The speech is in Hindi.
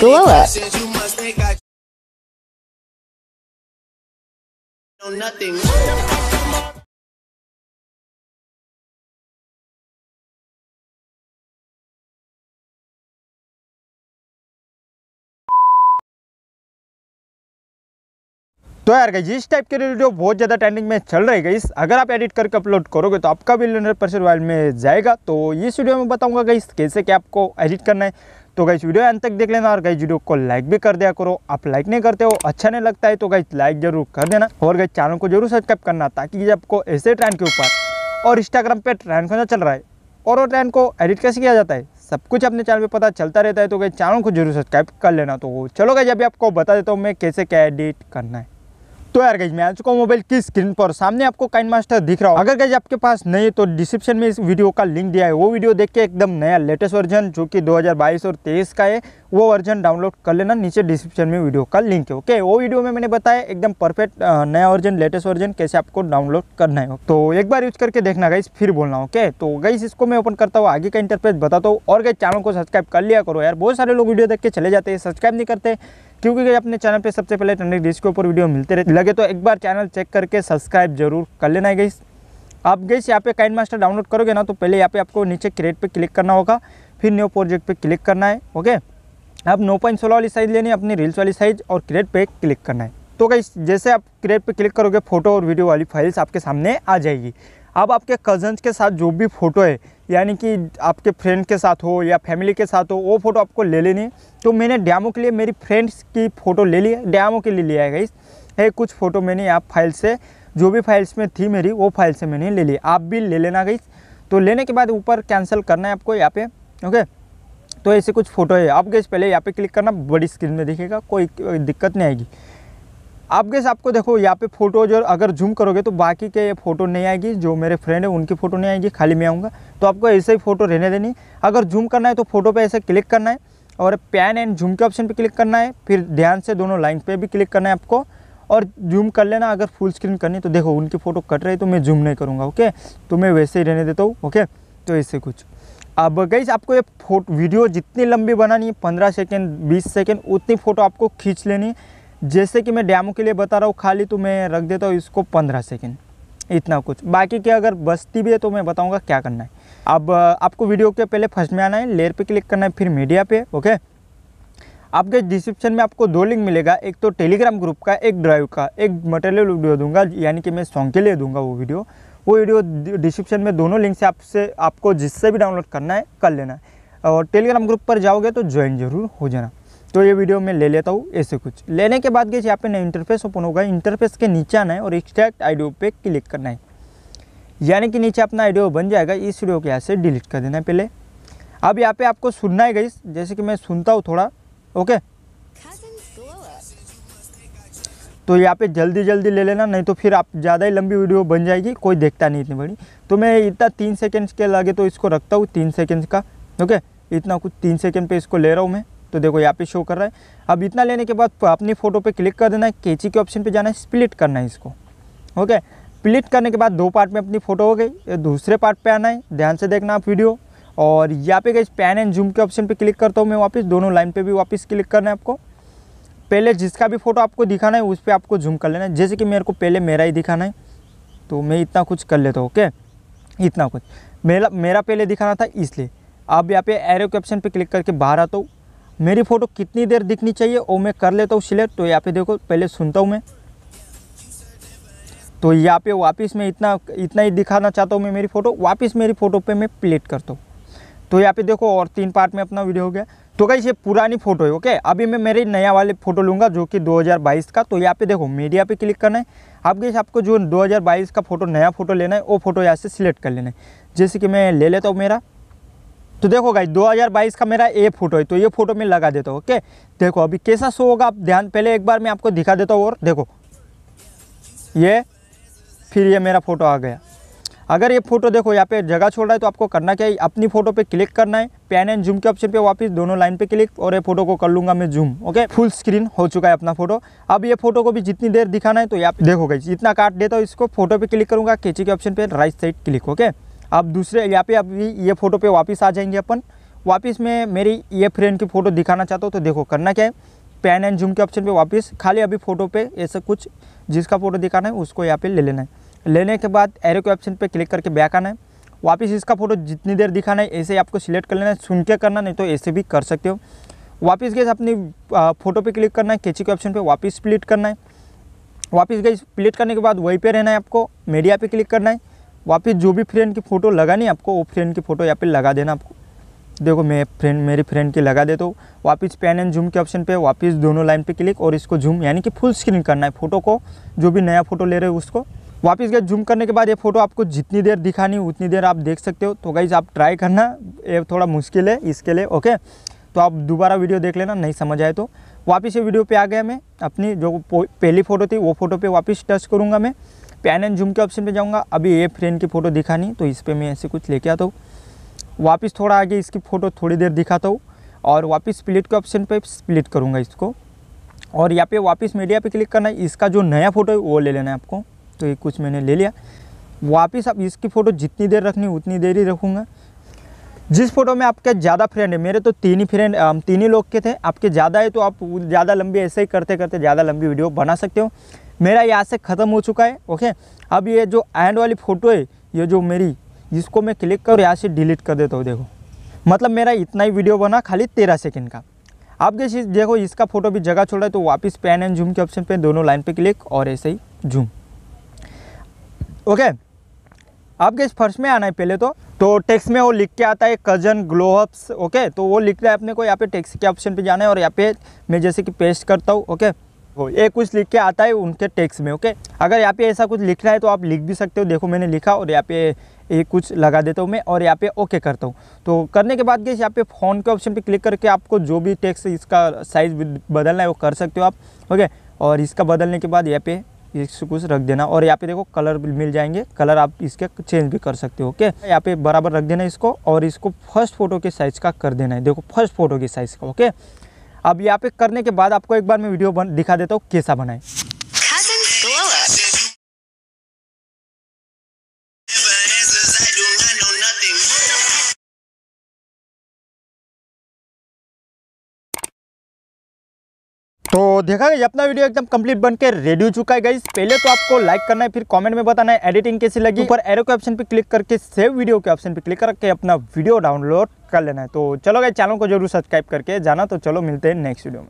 glow up. तो यार गई इस टाइप के वीडियो बहुत ज़्यादा ट्रेंडिंग में चल रही गई अगर आप एडिट करके अपलोड करोगे तो आपका भी हंड्रेड परसेंट वाइल में जाएगा तो इस वीडियो में बताऊंगा गई कैसे क्या आपको एडिट करना है तो गाइस वीडियो अंत तक देख लेना और गाइस वीडियो को लाइक भी कर दिया करो आप लाइक नहीं करते हो अच्छा नहीं लगता है तो गाइस लाइक जरूर कर देना और गाइस चैनल को जरूर सब्सक्राइब करना ताकि आपको ऐसे ट्रेंड के ऊपर और इंस्टाग्राम पर ट्रेंड कौन चल रहा है और ट्रेन ट्रेंड को एडिट कैसे किया जाता है सब कुछ अपने चैनल पे पता चलता रहता है तो गई चैनल को जरूर सब्सक्राइब कर लेना तो चलो गई अभी आपको बता देता हूँ मैं कैसे क्या एडिट करना है तो यार गई मैं आ चुका हूँ मोबाइल की स्क्रीन पर सामने आपको काइन मास्टर दिख रहा हूँ अगर गई आपके पास नहीं है तो डिस्क्रिप्शन में इस वीडियो का लिंक दिया है वो वीडियो देख के एकदम नया लेटेस्ट वर्जन जो कि 2022 और 23 का है वो वर्जन डाउनलोड कर लेना नीचे डिस्क्रिप्शन में वीडियो का लिंक है ओके वो वीडियो में मैंने बताया एकदम परफेक्ट नया वर्जन लेटेस्ट वर्जन कैसे आपको डाउनलोड करना है तो एक बार यूज करके देखना गाइस फिर बोलना ओके तो गाइस इसको मैं ओपन करता हूँ आगे का इंटरप्रेस बताता हूँ और गई चैनल को सब्सक्राइब कर लिया करो यार बहुत सारे लोग वीडियो देख के चले जाते हैं सब्सक्राइब नहीं करते क्योंकि अपने चैनल पे सबसे पहले टंडी डिश के ऊपर वीडियो मिलते रहते लगे तो एक बार चैनल चेक करके सब्सक्राइब जरूर कर लेना है गई आप गई यहाँ पे काइन मास्टर डाउनलोड करोगे ना तो पहले यहाँ पे आपको नीचे क्रिएट पे क्लिक करना होगा फिर न्यू प्रोजेक्ट पे क्लिक करना है ओके आप नौ पॉइंट सोलह वाली साइज़ लेनी है अपनी रील्स वाली साइज़ और क्रिएट पे क्लिक करना है तो गई जैसे आप क्रिएट पे क्लिक करोगे फोटो और वीडियो वाली फाइल्स आपके सामने आ जाएगी आप आपके कज़न्स के साथ जो भी फ़ोटो है यानी कि आपके फ्रेंड के साथ हो या फैमिली के साथ हो वो फ़ोटो आपको ले लेनी है तो मैंने डैमो के लिए मेरी फ्रेंड्स की फ़ोटो ले ली है डैमो के लिए लिया है गई है कुछ फ़ोटो मैंने आप फाइल से जो भी फाइल्स में थी मेरी वो फाइल से मैंने ले ली आप भी ले लेना गई तो लेने के बाद ऊपर कैंसिल करना है आपको यहाँ पे ओके तो ऐसे कुछ फ़ोटो है आप गई पहले यहाँ पे क्लिक करना बड़ी स्क्रीन में दिखेगा कोई दिक्कत नहीं आएगी आप गैस आपको देखो यहाँ पे फोटोज जो अगर जूम करोगे तो बाकी के ये फ़ोटो नहीं आएगी जो मेरे फ्रेंड है उनकी फ़ोटो नहीं आएगी खाली मैं आऊँगा तो आपको ऐसे ही फ़ोटो रहने देनी अगर जूम करना है तो फोटो पे ऐसे क्लिक करना है और पैन एंड जूम के ऑप्शन पे क्लिक करना है फिर ध्यान से दोनों लाइन पर भी क्लिक करना है आपको और जूम कर लेना अगर फुल स्क्रीन करनी तो देखो उनकी फ़ोटो कट रही तो मैं जूम नहीं करूँगा ओके तो मैं वैसे ही रहने देता हूँ ओके तो ऐसे कुछ अब गई आपको ये फोटो वीडियो जितनी लंबी बनानी है पंद्रह सेकेंड बीस सेकेंड उतनी फ़ोटो आपको खींच लेनी है जैसे कि मैं डैमो के लिए बता रहा हूँ खाली तो मैं रख देता हूँ इसको पंद्रह सेकेंड इतना कुछ बाकी के अगर बस्ती भी है तो मैं बताऊँगा क्या करना है अब आपको वीडियो के पहले फर्स्ट में आना है लेयर पे क्लिक करना है फिर मीडिया पे ओके आपके डिस्क्रिप्शन में आपको दो लिंक मिलेगा एक तो टेलीग्राम ग्रुप का एक ड्राइव का एक मटेरियल वीडियो दूंगा यानी कि मैं सॉन्ग के लिए दूंगा वो वीडियो वो वीडियो डिस्क्रिप्शन में दोनों लिंक से आपसे आपको जिससे भी डाउनलोड करना है कर लेना है और टेलीग्राम ग्रुप पर जाओगे तो ज्वाइन जरूर हो जाना तो ये वीडियो मैं ले लेता हूँ ऐसे कुछ लेने के बाद गई यहाँ पे नया इंटरफेस ओपन होगा इंटरफेस के नीचे आना है और एक्सट्रैक्ट आइडियो पे क्लिक करना है यानी कि नीचे अपना आइडियो बन जाएगा इस वीडियो को यहाँ से डिलीट कर देना है पहले अब यहाँ पे आपको सुनना है गई जैसे कि मैं सुनता हूँ थोड़ा ओके तो यहाँ पे जल्दी जल्दी ले लेना नहीं तो फिर आप ज़्यादा ही लंबी वीडियो बन जाएगी कोई देखता नहीं इतनी बड़ी तो मैं इतना तीन सेकेंड्स के लगे तो इसको रखता हूँ तीन सेकेंड्स का ओके इतना कुछ तीन सेकेंड पे इसको ले रहा हूँ मैं तो देखो यहाँ पे शो कर रहा है अब इतना लेने के बाद अपनी फ़ोटो पे क्लिक कर देना है कैची के ऑप्शन पे जाना है स्प्लिट करना है इसको ओके स्प्लिट करने के बाद दो पार्ट में अपनी फ़ोटो हो गई दूसरे पार्ट पे आना है ध्यान से देखना आप वीडियो और यहाँ पे गई पैन एंड जूम के ऑप्शन पर क्लिक करता हूँ मैं वापस दोनों लाइन पर भी वापस क्लिक करना है आपको पहले जिसका भी फ़ोटो आपको दिखाना है उस पर आपको जूम कर लेना है जैसे कि मेरे को पहले मेरा ही दिखाना है तो मैं इतना कुछ कर लेता हूँ ओके इतना कुछ मेरा मेरा पहले दिखाना था इसलिए अब यहाँ पे एरो के ऑप्शन पे क्लिक करके बाहर आता हूँ मेरी फ़ोटो कितनी देर दिखनी चाहिए वो मैं कर लेता हूँ सिलेक्ट तो यहाँ पे देखो पहले सुनता हूँ मैं तो यहाँ पे वापस मैं इतना इतना ही दिखाना चाहता हूँ मैं मेरी फ़ोटो वापस मेरी फ़ोटो पे मैं प्लेट करता हूँ तो यहाँ पे देखो और तीन पार्ट में अपना वीडियो हो गया तो कहीं ये पुरानी फ़ोटो है ओके अभी मैं मेरे नया वाले फ़ोटो लूँगा जो कि 2022 का तो यहाँ पे देखो मीडिया पे क्लिक करना है अब गई आपको जो 2022 का फ़ोटो नया फ़ोटो लेना है वो फ़ोटो यहाँ से सिलेक्ट कर लेना है जैसे कि मैं ले लेता हूँ मेरा तो देखो गाइज 2022 का मेरा ए फोटो है तो ये फोटो मैं लगा देता हूँ ओके देखो अभी कैसा शो होगा आप ध्यान पहले एक बार मैं आपको दिखा देता हूँ और देखो ये फिर ये मेरा फ़ोटो आ गया अगर ये फ़ोटो देखो यहाँ पे जगह छोड़ रहा है तो आपको करना क्या है अपनी फ़ोटो पे क्लिक करना है पैन एंड जूम के ऑप्शन पे वापस दोनों लाइन पे क्लिक और ये फ़ोटो को कर लूँगा मैं जूम ओके फुल स्क्रीन हो चुका है अपना फोटो अब ये फोटो को भी जितनी देर दिखाना है तो यहाँ पे देखो गई इतना काट देता हूँ इसको फोटो पे क्लिक करूँगा कैची के ऑप्शन पर राइट साइड क्लिक ओके अब दूसरे यहाँ पे अभी ये फ़ोटो पे वापस आ जाएंगे अपन वापस मैं मेरी ये फ्रेंड की फ़ोटो दिखाना चाहता हूँ तो देखो करना क्या है पैन एंड जूम के ऑप्शन पे वापस खाली अभी फ़ोटो पे ऐसा कुछ जिसका फ़ोटो दिखाना है उसको यहाँ पे ले लेना है लेने के बाद एरो के ऑप्शन पे क्लिक करके बैक आना है वापस इसका फ़ोटो जितनी देर दिखाना है ऐसे ही आपको सिलेक्ट कर लेना है सुन के करना नहीं तो ऐसे भी कर सकते हो वापस गए अपनी फ़ोटो पर क्लिक करना है कैची के ऑप्शन पर वापस स्प्लिट करना है वापस गए स्प्लिट करने के बाद वहीं पे रहना है आपको मीडिया पर क्लिक करना है वापस जो भी फ्रेंड की फ़ोटो लगानी आपको वो फ्रेंड की फ़ोटो यहाँ पे लगा देना आपको देखो मैं फ्रेंड मेरी फ्रेंड की लगा दे तो वापस पेन एंड जूम के ऑप्शन पे वापस दोनों लाइन पे क्लिक और इसको जूम यानी कि फुल स्क्रीन करना है फ़ोटो को जो भी नया फ़ोटो ले रहे हो उसको वापस गए जूम करने के बाद ये फ़ोटो आपको जितनी देर दिखानी उतनी देर आप देख सकते हो तो गाइज आप ट्राई करना ये थोड़ा मुश्किल है इसके लिए ओके तो आप दोबारा वीडियो देख लेना नहीं समझ आए तो वापस ये वीडियो पर आ गया मैं अपनी जो पहली फ़ोटो थी वो फ़ोटो पर वापस टच करूँगा मैं पैन एंड जूम के ऑप्शन पे जाऊँगा अभी ए फ्रेंड की फ़ोटो दिखा नहीं तो इस पर मैं ऐसे कुछ लेके आता हूँ वापस थोड़ा आगे इसकी फ़ोटो थोड़ी देर दिखाता हूँ और वापस स्प्लिट के ऑप्शन पे स्प्लिट करूँगा इसको और यहाँ पे वापस मीडिया पे क्लिक करना है इसका जो नया फ़ोटो है वो ले लेना है आपको तो ये कुछ मैंने ले लिया वापस अब इसकी फ़ोटो जितनी देर रखनी उतनी देर ही रखूँगा जिस फोटो में आपके ज़्यादा फ्रेंड है मेरे तो तीन ही फ्रेंड तीन ही लोग के थे आपके ज़्यादा है तो आप ज़्यादा लंबी ऐसे ही करते करते ज़्यादा लंबी वीडियो बना सकते हो मेरा यहाँ से ख़त्म हो चुका है ओके अब ये जो एंड वाली फ़ोटो है ये जो मेरी जिसको मैं क्लिक कर यहाँ से डिलीट कर देता हूँ देखो मतलब मेरा इतना ही वीडियो बना खाली तेरह सेकेंड का आप जैसे देखो इसका फ़ोटो भी जगह छोड़ा है तो वापस पेन एंड जूम के ऑप्शन पे दोनों लाइन पे क्लिक और ऐसे ही जूम ओके आप गए फर्स्ट में आना है पहले तो तो टेक्स्ट में वो लिख के आता है कजन ग्लोअप्स ओके तो वो लिख रहा है अपने को यहाँ पे टेक्स्ट के ऑप्शन पे जाना है और यहाँ पे मैं जैसे कि पेस्ट करता हूँ ओके देखो ये कुछ लिख के आता है उनके टेक्स्ट में ओके अगर यहाँ पे ऐसा कुछ लिखना है तो आप लिख भी सकते हो देखो मैंने लिखा और यहाँ पे ये कुछ लगा देता हूँ मैं और यहाँ पे ओके करता हूँ तो करने के बाद गैस यहाँ पे फ़ोन के ऑप्शन पे क्लिक करके आपको जो भी टेक्स इसका साइज़ बदलना है वो कर सकते हो आप ओके और इसका बदलने के बाद यहाँ पे इसको कुछ रख देना और यहाँ पे देखो कलर मिल जाएंगे कलर आप इसके चेंज भी कर सकते हो ओके यहाँ पे बराबर रख देना इसको और इसको फर्स्ट फोटो के साइज़ का कर देना है देखो फर्स्ट फोटो के साइज़ का ओके अब यहाँ पे करने के बाद आपको एक बार मैं वीडियो बन दिखा देता हूँ कैसा बनाए तो देखा गया अपना वीडियो एकदम कंप्लीट बनकर रेडी हो चुका है गाइज पहले तो आपको लाइक करना है फिर कमेंट में बताना है एडिटिंग कैसी लगी ऊपर एरो के ऑप्शन पे क्लिक करके सेव वीडियो के ऑप्शन पे क्लिक करके अपना वीडियो डाउनलोड कर लेना है तो चलो गए चैनल को जरूर सब्सक्राइब करके जाना तो चलो मिलते हैं नेक्स्ट वीडियो में